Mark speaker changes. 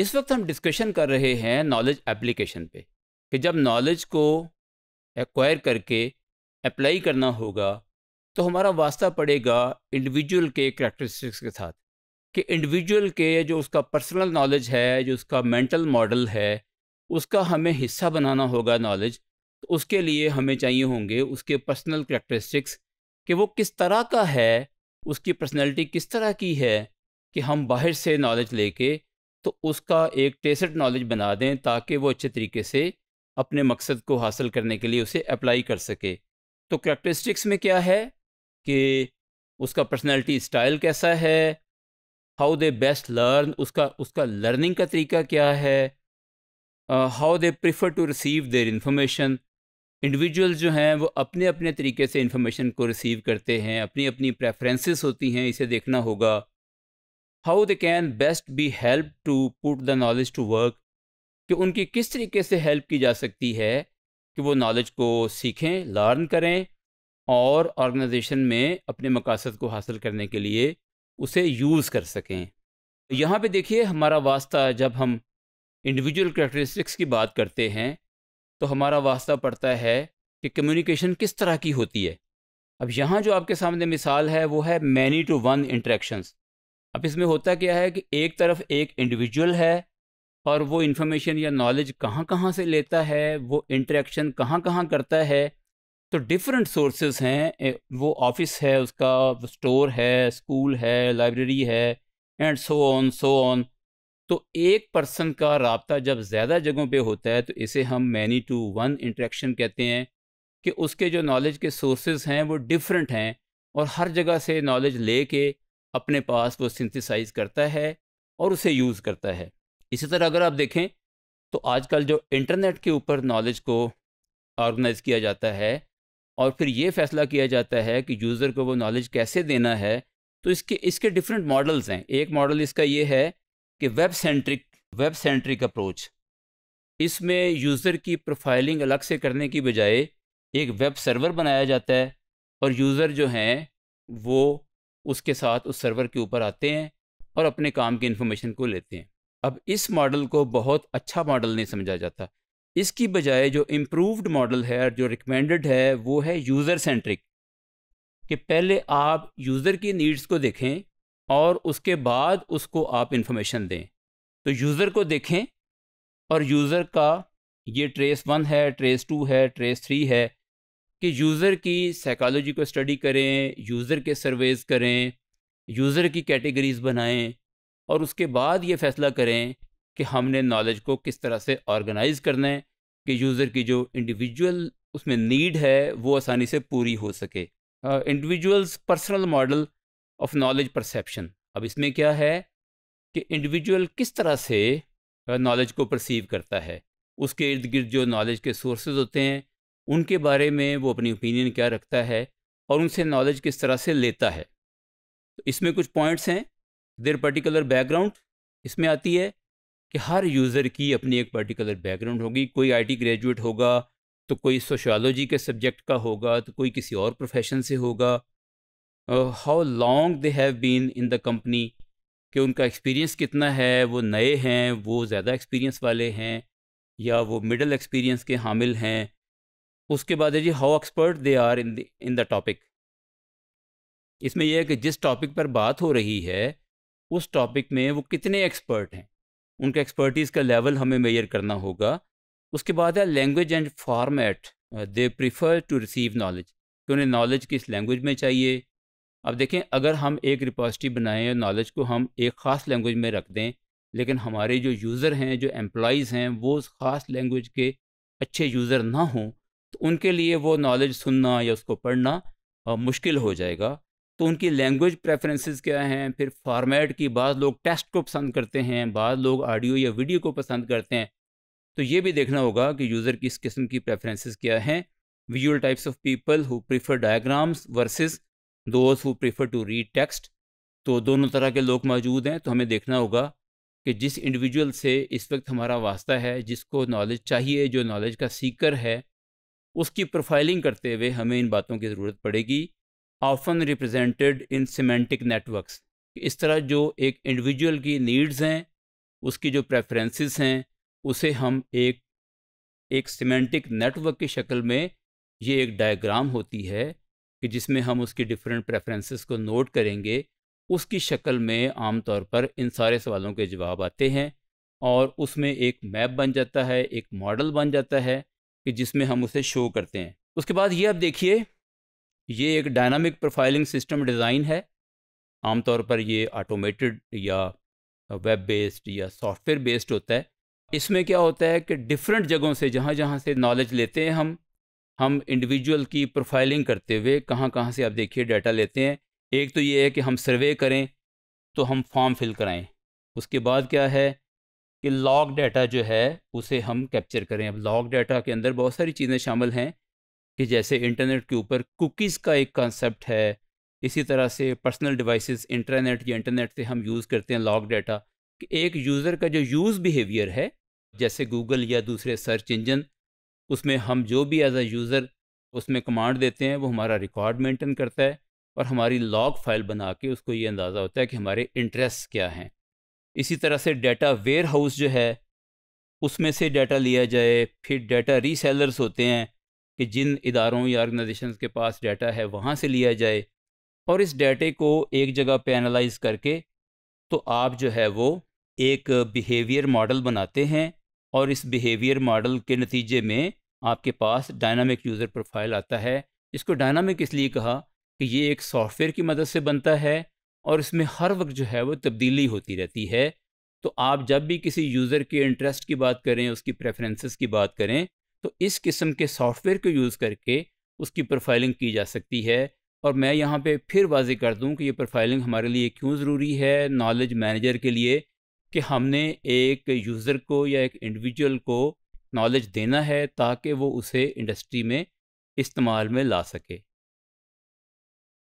Speaker 1: इस वक्त हम डिस्कशन कर रहे हैं नॉलेज एप्लीकेशन पे कि जब नॉलेज को एक्वायर करके अप्लाई करना होगा तो हमारा वास्ता पड़ेगा इंडिविजुअल के करेक्टरिस्टिक्स के साथ कि इंडिविजुअल के जो उसका पर्सनल नॉलेज है जो उसका मेंटल मॉडल है उसका हमें हिस्सा बनाना होगा नॉलेज तो उसके लिए हमें चाहिए होंगे उसके पर्सनल करेक्टरिस्टिक्स कि वो किस तरह का है उसकी पर्सनैलिटी किस तरह की है कि हम बाहर से नॉलेज लेके तो उसका एक टेस्ट नॉलेज बना दें ताकि वो अच्छे तरीके से अपने मकसद को हासिल करने के लिए उसे अप्लाई कर सके तो करैक्टरिस्टिक्स में क्या है कि उसका पर्सनैलिटी स्टाइल कैसा है हाउ दे बेस्ट लर्न उसका उसका लर्निंग का तरीका क्या है how they prefer to receive their information individual जो हैं वो अपने अपने तरीके से इन्फॉर्मेशन को रिसीव करते हैं अपनी अपनी प्रेफरेंसेस होती हैं इसे देखना होगा how they can best be help to put the knowledge to work कि उनकी किस तरीके से हेल्प की जा सकती है कि वो नॉलेज को सीखें लर्न करें और ऑर्गेनाइजेशन में अपने मकासद को हासिल करने के लिए उसे यूज़ कर सकें तो यहाँ पे देखिए हमारा वास्ता जब हम इंडिविजुअल करेक्टरिस्टिक्स की बात करते हैं तो हमारा वास्ता पड़ता है कि कम्युनिकेशन किस तरह की होती है अब यहाँ जो आपके सामने मिसाल है वो है मैनी टू वन इंट्रैक्शंस अब इसमें होता क्या है कि एक तरफ एक इंडिविजुअल है और वो इन्फॉर्मेशन या नॉलेज कहाँ कहाँ से लेता है वो इंटरेक्शन कहाँ कहाँ करता है तो डिफरेंट सोर्सेज हैं वो ऑफिस है उसका स्टोर है स्कूल है लाइब्रेरी है and so on so on तो एक पर्सन का रबता जब ज़्यादा जगहों पे होता है तो इसे हम मैनी टू वन इंटरेक्शन कहते हैं कि उसके जो नॉलेज के सोर्सेज हैं वो डिफरेंट हैं और हर जगह से नॉलेज ले अपने पास वो सिंथिसाइज करता है और उसे यूज़ करता है इसी तरह अगर आप देखें तो आजकल जो इंटरनेट के ऊपर नॉलेज को ऑर्गेनाइज़ किया जाता है और फिर ये फैसला किया जाता है कि यूज़र को वो नॉलेज कैसे देना है तो इसके इसके डिफरेंट मॉडल्स हैं एक मॉडल इसका ये है कि web centric web centric approach इसमें यूज़र की प्रोफाइलिंग अलग से करने की बजाय एक वेब सर्वर बनाया जाता है और यूज़र जो हैं वो उसके साथ उस सर्वर के ऊपर आते हैं और अपने काम की इन्फॉर्मेशन को लेते हैं अब इस मॉडल को बहुत अच्छा मॉडल नहीं समझा जाता इसकी बजाय जो इम्प्रूवड मॉडल है जो रिकमेंडेड है वो है यूज़र सेंट्रिक कि पहले आप यूज़र की नीड्स को देखें और उसके बाद उसको आप इन्फॉर्मेशन दें तो यूज़र को देखें और यूज़र का ये ट्रेस वन है ट्रेस टू है ट्रेस थ्री है कि यूज़र की साइकोलॉजी को स्टडी करें यूज़र के सर्वेज करें यूज़र की कैटेगरीज बनाएं और उसके बाद ये फैसला करें कि हमने नॉलेज को किस तरह से ऑर्गेनाइज करना है कि यूज़र की जो इंडिविजुअल उसमें नीड है वो आसानी से पूरी हो सके individuals personal model of knowledge perception अब इसमें क्या है कि इंडिविजुअल किस तरह से नॉलेज को परसीव करता है उसके इर्द गिर्द जो नॉलेज के सोर्सेज होते हैं उनके बारे में वो अपनी ओपिनियन क्या रखता है और उनसे नॉलेज किस तरह से लेता है तो इसमें कुछ पॉइंट्स हैं देर पर्टिकुलर बैकग्राउंड इसमें आती है कि हर यूज़र की अपनी एक पर्टिकुलर बैकग्राउंड होगी कोई आईटी ग्रेजुएट होगा तो कोई सोशोलॉजी के सब्जेक्ट का होगा तो कोई किसी और प्रोफेशन से होगा how long they have been in the company कि उनका एक्सपीरियंस कितना है वो नए हैं वो ज़्यादा एक्सपीरियंस वाले हैं या वो मिडल एक्सपीरियंस के हामिल हैं उसके बाद है जी how expert they are in in the topic इसमें यह है कि जिस टॉपिक पर बात हो रही है उस टॉपिक में वो कितने एक्सपर्ट हैं उनका एक्सपर्टीज़ का लेवल हमें मेयर करना होगा उसके बाद है language and format they prefer to receive knowledge कि उन्हें नॉलेज किस लैंग्वेज में चाहिए अब देखें अगर हम एक रिपोजिटरी बनाएं और नॉलेज को हम एक ख़ास लैंग्वेज में रख दें लेकिन हमारे जो यूज़र हैं जो एम्प्लॉज़ हैं वो उस ख़ास लैंग्वेज के अच्छे यूज़र ना हों तो उनके लिए वो नॉलेज सुनना या उसको पढ़ना आ, मुश्किल हो जाएगा तो उनकी लैंग्वेज प्रेफरेंसेस क्या हैं फिर फॉर्मेट की बाद लोग टेस्ट को पसंद करते हैं बाद लोग ऑडियो या वीडियो को पसंद करते हैं तो ये भी देखना होगा कि यूज़र की इस किस्म की प्रेफरेंसेस क्या हैं visual types of people who prefer diagrams versus those who prefer to read text तो दोनों तरह के लोग मौजूद हैं तो हमें देखना होगा कि जिस इंडिविजुअल से इस वक्त हमारा वास्ता है जिसको नॉलेज चाहिए जो नॉलेज का सीकर है उसकी प्रोफाइलिंग करते हुए हमें इन बातों की ज़रूरत पड़ेगी often represented in semantic networks इस तरह जो एक इंडिविजुअल की नीड्स हैं उसकी जो प्रेफरेंसेस हैं उसे हम एक एक सीमेंटिक नेटवर्क की शक्ल में ये एक डायग्राम होती है कि जिसमें हम उसकी डिफरेंट प्रेफरेंसेस को नोट करेंगे उसकी शक्ल में आमतौर पर इन सारे सवालों के जवाब आते हैं और उसमें एक मैप बन जाता है एक मॉडल बन जाता है कि जिसमें हम उसे शो करते हैं उसके बाद ये आप देखिए ये एक डायनामिक प्रोफाइलिंग सिस्टम डिज़ाइन है आमतौर पर ये ऑटोमेटेड या वेब बेस्ड या सॉफ्टवेयर बेस्ड होता है इसमें क्या होता है कि डिफरेंट जगहों से जहाँ जहाँ से नॉलेज लेते हैं हम हम इंडिविजुअल की प्रोफाइलिंग करते हुए कहाँ कहाँ से आप देखिए डाटा लेते हैं एक तो ये है कि हम सर्वे करें तो हम फॉर्म फिल कराएं उसके बाद क्या है कि लॉग डाटा जो है उसे हम कैप्चर करें अब लॉग डाटा के अंदर बहुत सारी चीज़ें शामिल हैं कि जैसे इंटरनेट के ऊपर कुकीज़ का एक कॉन्सेप्ट है इसी तरह से पर्सनल डिवाइसेस इंटरनेट या इंटरनेट से हम यूज़ करते हैं लॉग डाटा कि एक यूज़र का जो यूज़ बिहेवियर है जैसे गूगल या दूसरे सर्च इंजन उसमें हम जो भी एज अ यूज़र उसमें कमांड देते हैं वो हमारा रिकॉर्ड मेंटेन करता है और हमारी लॉग फाइल बना के उसको ये अंदाज़ा होता है कि हमारे इंटरेस्ट क्या हैं इसी तरह से डाटा वेयर हाउस जो है उसमें से डाटा लिया जाए फिर डाटा रीसेलर्स होते हैं कि जिन इदारों या ऑर्गेनाइजेशन के पास डाटा है वहाँ से लिया जाए और इस डाटे को एक जगह पे एनालाइज करके तो आप जो है वो एक बिहेवियर मॉडल बनाते हैं और इस बिहेवियर मॉडल के नतीजे में आपके पास डायनामिक यूज़र प्रोफाइल आता है इसको डायनामिक इसलिए कहा कि ये एक सॉफ्टवेयर की मदद से बनता है और इसमें हर वक्त जो है वो तब्दीली होती रहती है तो आप जब भी किसी यूज़र के इंटरेस्ट की बात करें उसकी प्रेफरेंसेस की बात करें तो इस किस्म के सॉफ्टवेयर को यूज़ करके उसकी प्रोफाइलिंग की जा सकती है और मैं यहाँ पे फिर वाजे कर दूँ कि ये प्रोफाइलिंग हमारे लिए क्यों ज़रूरी है नॉलेज मैनेजर के लिए कि हमने एक यूज़र को या एक इंडिविजुअल को नॉलेज देना है ताकि वो उसे इंडस्ट्री में इस्तेमाल में ला सके